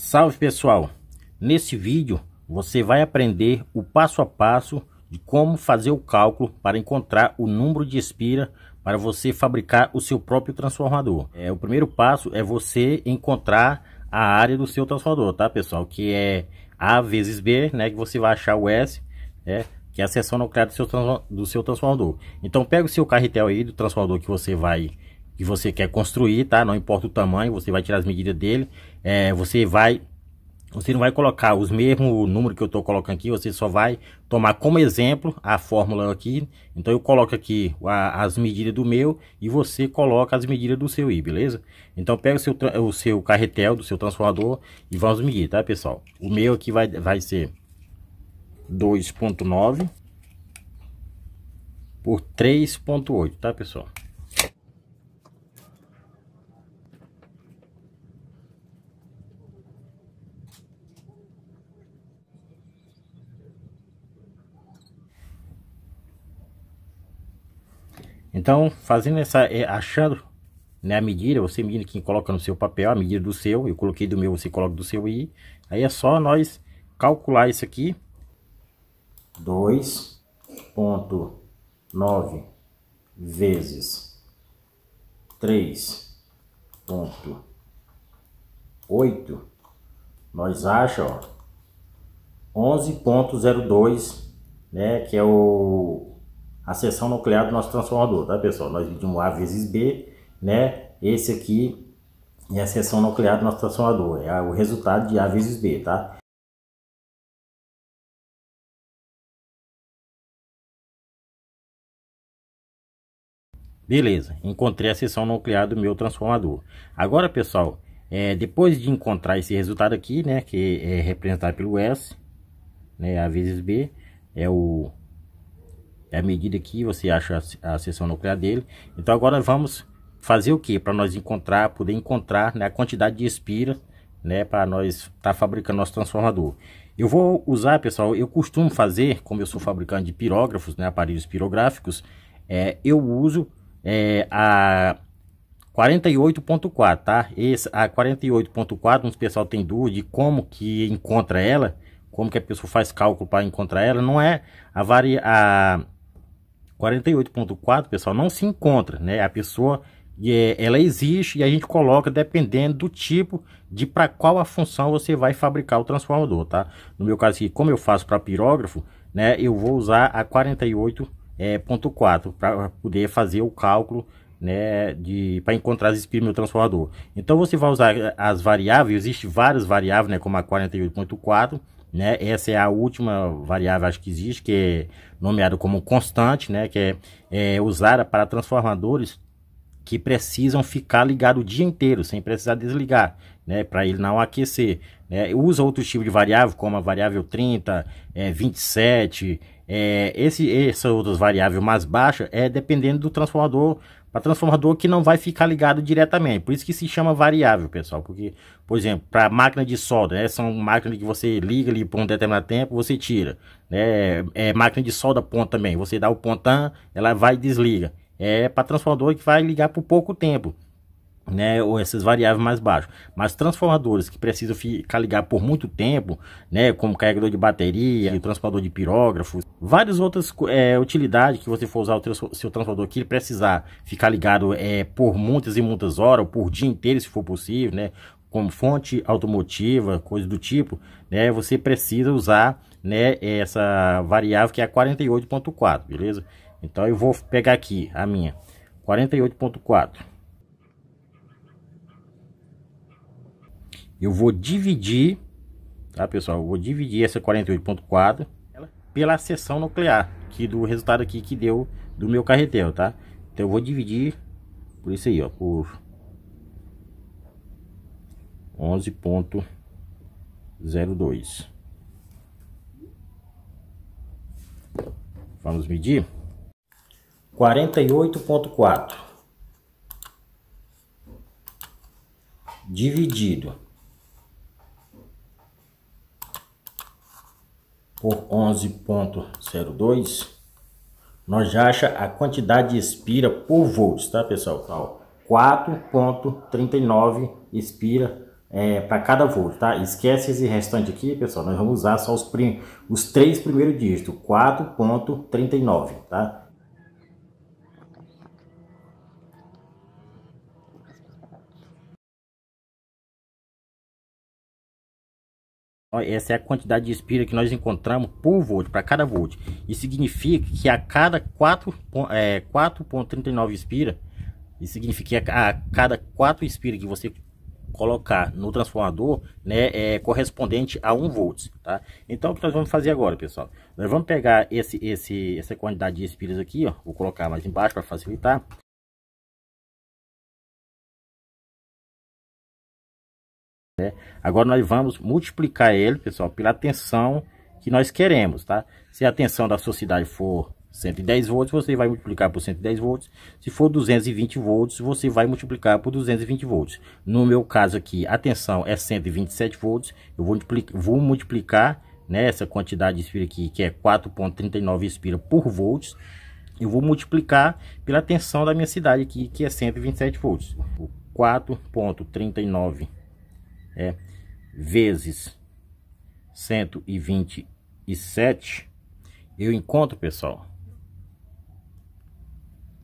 Salve pessoal! Nesse vídeo você vai aprender o passo a passo de como fazer o cálculo para encontrar o número de espira para você fabricar o seu próprio transformador. É, o primeiro passo é você encontrar a área do seu transformador, tá pessoal? Que é A vezes B, né? Que você vai achar o S, é Que é a seção nuclear do seu, do seu transformador. Então pega o seu carretel aí do transformador que você vai que você quer construir, tá? Não importa o tamanho, você vai tirar as medidas dele. É, você vai... Você não vai colocar os mesmos números que eu estou colocando aqui, você só vai tomar como exemplo a fórmula aqui. Então eu coloco aqui a, as medidas do meu e você coloca as medidas do seu I, beleza? Então pega o seu, o seu carretel, do seu transformador e vamos medir, tá pessoal? O meu aqui vai, vai ser 2.9 por 3.8, tá pessoal? Então, fazendo essa, é, achando né, a medida, você medindo que coloca no seu papel, a medida do seu, eu coloquei do meu, você coloca do seu aí. Aí é só nós calcular isso aqui. 2.9 vezes 3.8 nós acha, ó, 11.02, né, que é o a seção nuclear do nosso transformador, tá pessoal? Nós dividimos A vezes B, né? Esse aqui é a seção nuclear do nosso transformador, é o resultado de A vezes B, tá? Beleza, encontrei a seção nuclear do meu transformador. Agora, pessoal, é, depois de encontrar esse resultado aqui, né, que é representado pelo S, né, a vezes B, é o é a medida que você acha a, a seção nuclear dele. Então agora vamos fazer o que? Para nós encontrar, poder encontrar né, a quantidade de espiras né, para nós estar tá fabricando nosso transformador. Eu vou usar, pessoal, eu costumo fazer, como eu sou fabricante de pirógrafos, né, aparelhos pirográficos, é, eu uso é, a 48.4, tá? Esse, a 48.4, uns pessoal tem dúvida de como que encontra ela, como que a pessoa faz cálculo para encontrar ela, não é a, varia, a 48.4, pessoal, não se encontra, né? A pessoa é, ela existe e a gente coloca dependendo do tipo de para qual a função você vai fabricar o transformador, tá? No meu caso aqui, como eu faço para pirógrafo, né, eu vou usar a 48.4 é, para poder fazer o cálculo, né, de para encontrar as espírito do meu transformador. Então você vai usar as variáveis, existe várias variáveis, né, como a 48.4 né? Essa é a última variável acho que existe, que é nomeada como constante, né? Que é, é usada para transformadores que precisam ficar ligado o dia inteiro, sem precisar desligar, né? Para ele não aquecer. Né? Usa outro tipo de variável, como a variável 30, é, 27, é, esse, essa outras variável mais baixa é dependendo do transformador para transformador que não vai ficar ligado diretamente. Por isso que se chama variável, pessoal. Porque, por exemplo, para máquina de solda, né, são máquinas que você liga ali por um determinado tempo, você tira. Né, é, é máquina de solda ponto também. Você dá o pontão, ela vai e desliga. É para transformador que vai ligar por pouco tempo né, ou essas variáveis mais baixas. Mas transformadores que precisam ficar ligados por muito tempo, né, como carregador de bateria, transformador de pirógrafos, várias outras é, utilidades que você for usar o seu transformador que precisar ficar ligado é, por muitas e muitas horas, ou por dia inteiro, se for possível, né, como fonte automotiva, coisa do tipo, né, você precisa usar né, essa variável que é a 48.4, beleza? Então eu vou pegar aqui a minha 48.4. eu vou dividir, tá pessoal? Eu vou dividir essa 48.4 pela seção nuclear, que do resultado aqui que deu do meu carretel, tá? Então eu vou dividir por isso aí, ó, por 11.02. Vamos medir? 48.4 dividido por 11.02, nós já acha a quantidade de espira por volts, tá pessoal? 4.39 espira é, para cada volt, tá? Esquece esse restante aqui, pessoal. Nós vamos usar só os, os três primeiros dígitos, 4.39, tá? Essa é a quantidade de espira que nós encontramos por volt, para cada volt. Isso significa que a cada 4,39 é, espira, isso significa que a, a cada 4 espira que você colocar no transformador, né, é correspondente a 1 volt, tá? Então, o que nós vamos fazer agora, pessoal? Nós vamos pegar esse, esse, essa quantidade de espiras aqui, ó, vou colocar mais embaixo para facilitar. Né? Agora nós vamos multiplicar ele, pessoal, pela tensão que nós queremos, tá? Se a tensão da sociedade for 110 volts, você vai multiplicar por 110 volts. Se for 220 volts, você vai multiplicar por 220 volts. No meu caso aqui, a tensão é 127 volts. Eu vou multiplicar, vou multiplicar né, essa quantidade de espira aqui, que é 4.39 espira por volts. Eu vou multiplicar pela tensão da minha cidade aqui, que é 127 volts. 4.39 é vezes 127, eu encontro, pessoal,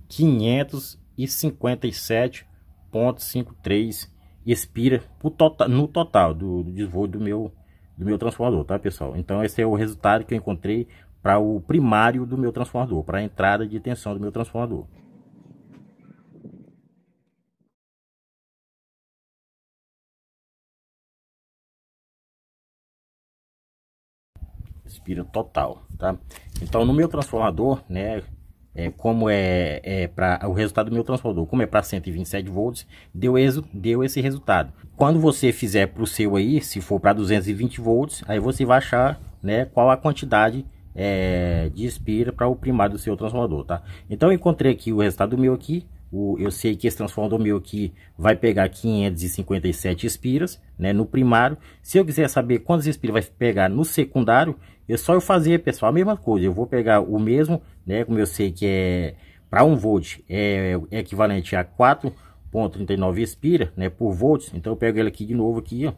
557.53 expira total, no total do, do do meu, do meu transformador, tá, pessoal? Então, esse é o resultado que eu encontrei para o primário do meu transformador, para a entrada de tensão do meu transformador. aspira total, tá? Então, no meu transformador, né, é, como é, é para o resultado do meu transformador, como é para 127 volts, deu, êxito deu esse resultado. Quando você fizer para o seu aí, se for para 220 volts, aí você vai achar né, qual a quantidade é, de espira para o primário do seu transformador, tá? Então eu encontrei aqui o resultado meu aqui, o, eu sei que esse transformador meu aqui vai pegar 557 espiras, né, no primário. Se eu quiser saber quantas espiras vai pegar no secundário, é só eu fazer, pessoal, a mesma coisa. Eu vou pegar o mesmo, né, como eu sei que é para 1 volt é, é equivalente a 4.39 espira, né, por volts. Então eu pego ele aqui de novo aqui, ó.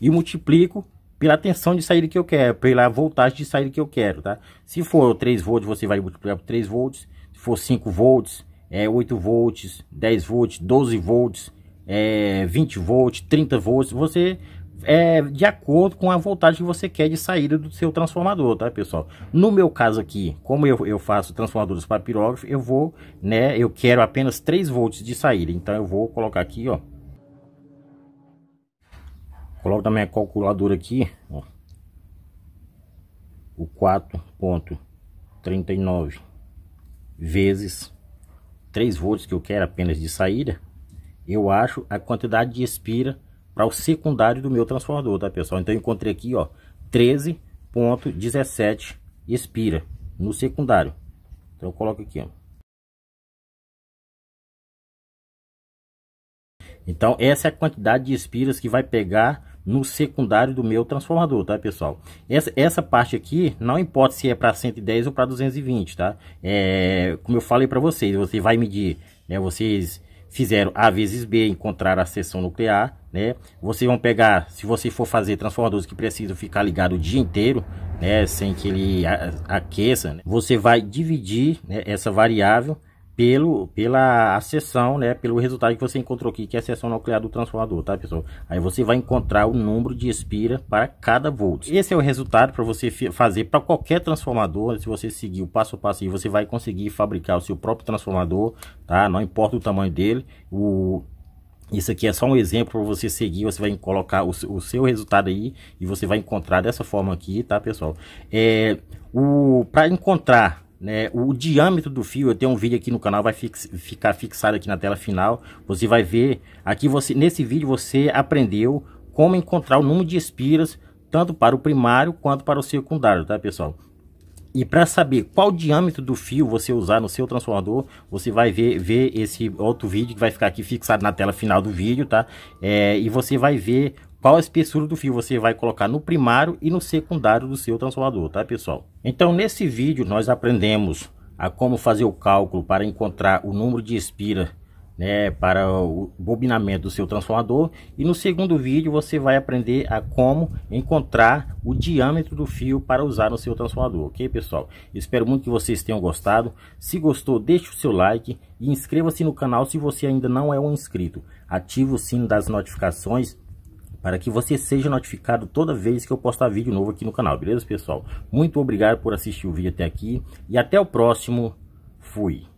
E multiplico pela tensão de saída que eu quero, pela voltagem de saída que eu quero, tá? Se for 3 volts, você vai multiplicar por 3 volts. Se for 5 volts, é 8 volts, 10 volts, 12 volts, é 20 volts, 30 volts. Você é de acordo com a voltagem que você quer de saída do seu transformador, tá, pessoal? No meu caso aqui, como eu, eu faço transformadores para pirógrafo, eu vou, né, eu quero apenas 3 volts de saída. Então eu vou colocar aqui, ó, Coloco na minha calculadora aqui, ó. O 4.39 vezes 3 volts que eu quero apenas de saída, eu acho a quantidade de espira para o secundário do meu transformador, tá pessoal? Então eu encontrei aqui, ó, 13.17 espira no secundário. Então eu coloco aqui, ó. Então essa é a quantidade de espiras que vai pegar no secundário do meu transformador, tá, pessoal? Essa, essa parte aqui, não importa se é para 110 ou para 220, tá? É, como eu falei para vocês, você vai medir, né? Vocês fizeram A vezes B, encontrar a seção nuclear, né? Vocês vão pegar, se você for fazer transformadores que precisam ficar ligado o dia inteiro, né? Sem que ele aqueça, né? você vai dividir né, essa variável pelo, pela a seção, né, pelo resultado que você encontrou aqui, que é a seção nuclear do transformador, tá, pessoal? Aí você vai encontrar o número de espira para cada volts. Esse é o resultado para você fazer para qualquer transformador, se você seguir o passo a passo, aí, você vai conseguir fabricar o seu próprio transformador, tá? Não importa o tamanho dele, o isso aqui é só um exemplo para você seguir, você vai colocar o, o, seu resultado aí e você vai encontrar dessa forma aqui, tá, pessoal? É, o para encontrar né, o diâmetro do fio, eu tenho um vídeo aqui no canal, vai fix, ficar fixado aqui na tela final. Você vai ver, aqui você, nesse vídeo você aprendeu como encontrar o número de espiras, tanto para o primário quanto para o secundário, tá pessoal? E para saber qual diâmetro do fio você usar no seu transformador, você vai ver, ver esse outro vídeo que vai ficar aqui fixado na tela final do vídeo, tá? É, e você vai ver qual a espessura do fio você vai colocar no primário e no secundário do seu transformador, tá pessoal? Então nesse vídeo nós aprendemos a como fazer o cálculo para encontrar o número de espira né, para o bobinamento do seu transformador e no segundo vídeo você vai aprender a como encontrar o diâmetro do fio para usar no seu transformador, ok pessoal? Espero muito que vocês tenham gostado, se gostou deixe o seu like e inscreva-se no canal se você ainda não é um inscrito, ative o sino das notificações para que você seja notificado toda vez que eu postar vídeo novo aqui no canal, beleza, pessoal? Muito obrigado por assistir o vídeo até aqui e até o próximo. Fui.